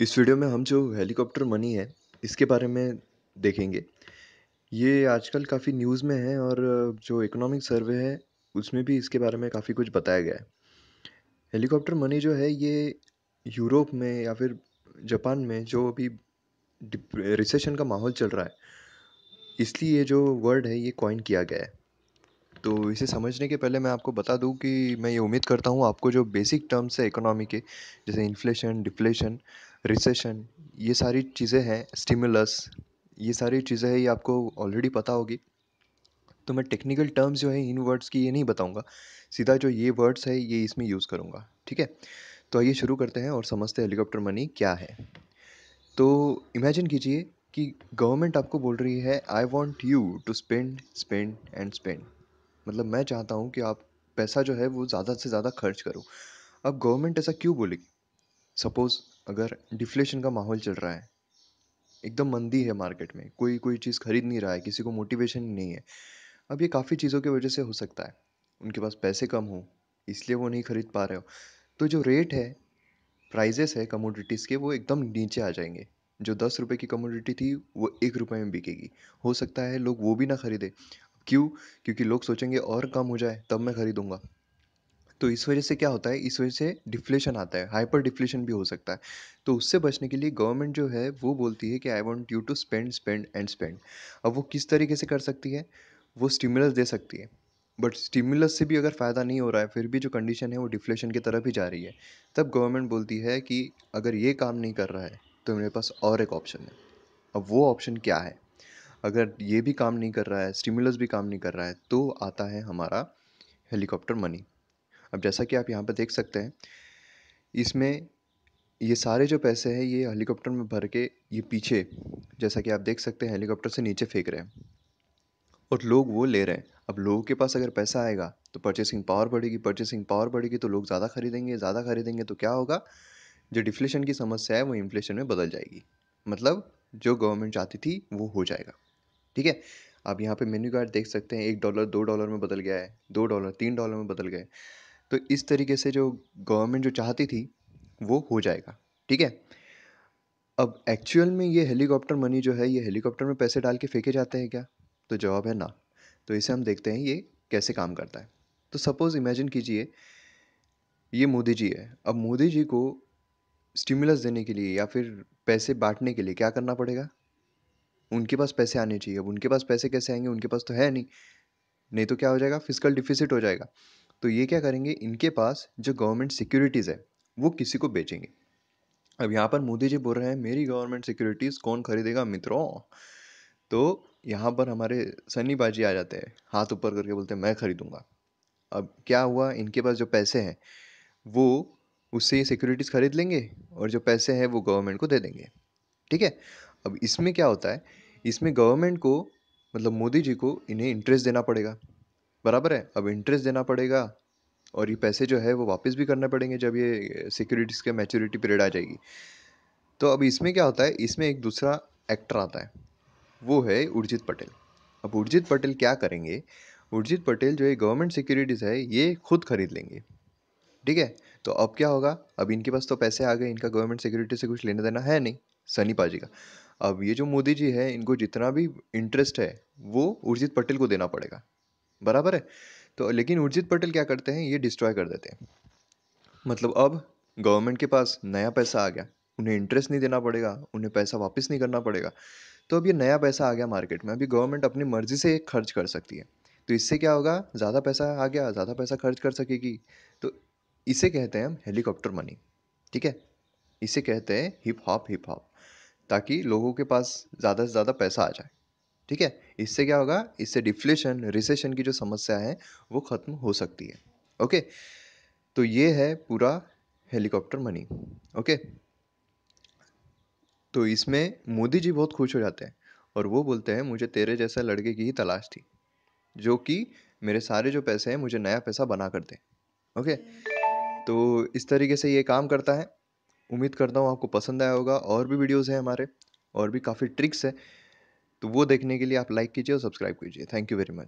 इस वीडियो में हम जो हेलीकॉप्टर मनी है इसके बारे में देखेंगे ये आजकल काफ़ी न्यूज़ में है और जो इकोनॉमिक सर्वे है उसमें भी इसके बारे में काफ़ी कुछ बताया गया है हेलीकॉप्टर मनी जो है ये यूरोप में या फिर जापान में जो अभी रिसेशन का माहौल चल रहा है इसलिए ये जो वर्ड है ये कॉइन किया गया है तो इसे समझने के पहले मैं आपको बता दूं कि मैं ये उम्मीद करता हूँ आपको जो बेसिक टर्म्स है इकोनॉमी के जैसे इन्फ्लेशन डिफ्लेशन रिसेशन ये सारी चीज़ें हैं स्टिमुलस ये सारी चीज़ें हैं ये आपको ऑलरेडी पता होगी तो मैं टेक्निकल टर्म्स जो है इन वर्ड्स की ये नहीं बताऊँगा सीधा जो ये वर्ड्स है ये इसमें यूज़ करूँगा ठीक है तो आइए शुरू करते हैं और समझते हैं हेलीकॉप्टर मनी क्या है तो इमेजिन कीजिए कि गवर्नमेंट आपको बोल रही है I want you to spend spend and spend मतलब मैं चाहता हूँ कि आप पैसा जो है वो ज़्यादा से ज़्यादा खर्च करो अब गवर्नमेंट ऐसा क्यों बोलेगी सपोज़ अगर डिफ्लेशन का माहौल चल रहा है एकदम मंदी है मार्केट में कोई कोई चीज़ खरीद नहीं रहा है किसी को मोटिवेशन नहीं है अब ये काफ़ी चीज़ों की वजह से हो सकता है उनके पास पैसे कम हो इसलिए वो नहीं खरीद पा रहे हो तो जो रेट है प्राइजेस है कमोडिटीज़ के वो एकदम नीचे आ जाएंगे जो दस रुपये की कमोडिटी थी वो एक रुपये में बिकेगी हो सकता है लोग वो भी ना खरीदे क्यों क्योंकि लोग सोचेंगे और कम हो जाए तब मैं खरीदूँगा तो इस वजह से क्या होता है इस वजह से डिफ्लेशन आता है हाइपर डिफ्लेशन भी हो सकता है तो उससे बचने के लिए गवर्नमेंट जो है वो बोलती है कि I want you to spend spend and spend अब वो किस तरीके से कर सकती है वो स्टिमुलस दे सकती है बट स्टिमुलस से भी अगर फ़ायदा नहीं हो रहा है फिर भी जो कंडीशन है वो डिफ्लेशन की तरफ ही जा रही है तब गवर्नमेंट बोलती है कि अगर ये काम नहीं कर रहा है तो मेरे पास और एक ऑप्शन है अब वो ऑप्शन क्या है अगर ये भी काम नहीं कर रहा है स्टिमुलस भी काम नहीं कर रहा है तो आता है हमारा हेलीकॉप्टर मनी अब जैसा कि आप यहाँ पर देख सकते हैं इसमें ये सारे जो पैसे हैं ये हेलीकॉप्टर में भर के ये पीछे जैसा कि आप देख सकते हैं हेलीकॉप्टर से नीचे फेंक रहे हैं और लोग वो ले रहे हैं अब लोगों के पास अगर पैसा आएगा तो परचेसिंग पावर बढ़ेगी परचेसिंग पावर बढ़ेगी तो लोग ज़्यादा खरीदेंगे ज़्यादा खरीदेंगे तो क्या होगा जो डिफ्लेशन की समस्या है वो इन्फ्लेशन में बदल जाएगी मतलब जो गवर्नमेंट चाहती थी वो हो जाएगा ठीक है आप यहाँ पे मेन्यू कार्ड देख सकते हैं एक डॉलर दो डॉलर में बदल गया है दो डॉलर तीन डॉलर में बदल गए तो इस तरीके से जो गवर्नमेंट जो चाहती थी वो हो जाएगा ठीक है अब एक्चुअल में ये हेलीकॉप्टर मनी जो है ये हेलीकॉप्टर में पैसे डाल के फेंके जाते हैं क्या तो जवाब है ना तो इसे हम देखते हैं ये कैसे काम करता है तो सपोज़ इमेजिन कीजिए ये मोदी जी है अब मोदी जी को स्टिमुलस देने के लिए या फिर पैसे बांटने के लिए क्या करना पड़ेगा उनके पास पैसे आने चाहिए अब उनके पास पैसे कैसे आएंगे उनके पास तो है नहीं नहीं तो क्या हो जाएगा फिजिकल डिफिसिट हो जाएगा तो ये क्या करेंगे इनके पास जो गवर्नमेंट सिक्योरिटीज़ है वो किसी को बेचेंगे अब यहाँ पर मोदी जी बोल रहे हैं मेरी गवर्नमेंट सिक्योरिटीज़ कौन खरीदेगा मित्रों तो यहाँ पर हमारे सन्नी बाजी आ जाते हैं हाथ ऊपर करके बोलते हैं मैं ख़रीदूँगा अब क्या हुआ इनके पास जो पैसे हैं वो उससे ये सिक्योरिटीज़ खरीद लेंगे और जो पैसे हैं वो गवर्नमेंट को दे देंगे ठीक है अब इसमें क्या होता है इसमें गवर्नमेंट को मतलब मोदी जी को इन्हें इंटरेस्ट देना पड़ेगा बराबर है अब इंटरेस्ट देना पड़ेगा और ये पैसे जो है वो वापस भी करने पड़ेंगे जब ये सिक्योरिटीज़ के मैच्योरिटी पीरियड आ जाएगी तो अब इसमें क्या होता है इसमें एक दूसरा एक्टर आता है वो है उर्जित पटेल अब उर्जित पटेल क्या करेंगे उर्जित पटेल जो ये गवर्नमेंट सिक्योरिटीज़ है ये खुद खरीद लेंगे ठीक है तो अब क्या होगा अब इनके पास तो पैसे आ गए इनका गवर्नमेंट सिक्योरिटी से कुछ लेने देना है नहीं सनी पाजी का अब ये जो मोदी जी है इनको जितना भी इंटरेस्ट है वो उर्जित पटेल को देना पड़ेगा बराबर है तो लेकिन उर्जित पटेल क्या करते हैं ये डिस्ट्रॉय कर देते हैं मतलब अब गवर्नमेंट के पास नया पैसा आ गया उन्हें इंटरेस्ट नहीं देना पड़ेगा उन्हें पैसा वापस नहीं करना पड़ेगा तो अब ये नया पैसा आ गया मार्केट में अभी गवर्नमेंट अपनी मर्ज़ी से खर्च कर सकती है तो इससे क्या होगा ज़्यादा पैसा आ गया ज़्यादा पैसा खर्च कर सकेगी तो इसे कहते हैं हम हेलीकॉप्टर मनी ठीक है इसे कहते हैं हिप हॉप हिप हॉप ताकि लोगों के पास ज़्यादा से ज़्यादा पैसा आ जाए ठीक है इससे क्या होगा इससे डिफ्लेशन रिसेशन की जो समस्या है वो ख़त्म हो सकती है ओके तो ये है पूरा हेलीकॉप्टर मनी ओके तो इसमें मोदी जी बहुत खुश हो जाते हैं और वो बोलते हैं मुझे तेरे जैसा लड़के की ही तलाश थी जो कि मेरे सारे जो पैसे हैं मुझे नया पैसा बना कर दे ओके तो इस तरीके से ये काम करता है उम्मीद करता हूँ आपको पसंद आया होगा और भी वीडियोज़ हैं हमारे और भी काफ़ी ट्रिक्स है तो वो देखने के लिए आप लाइक कीजिए और सब्सक्राइब कीजिए थैंक यू वेरी मच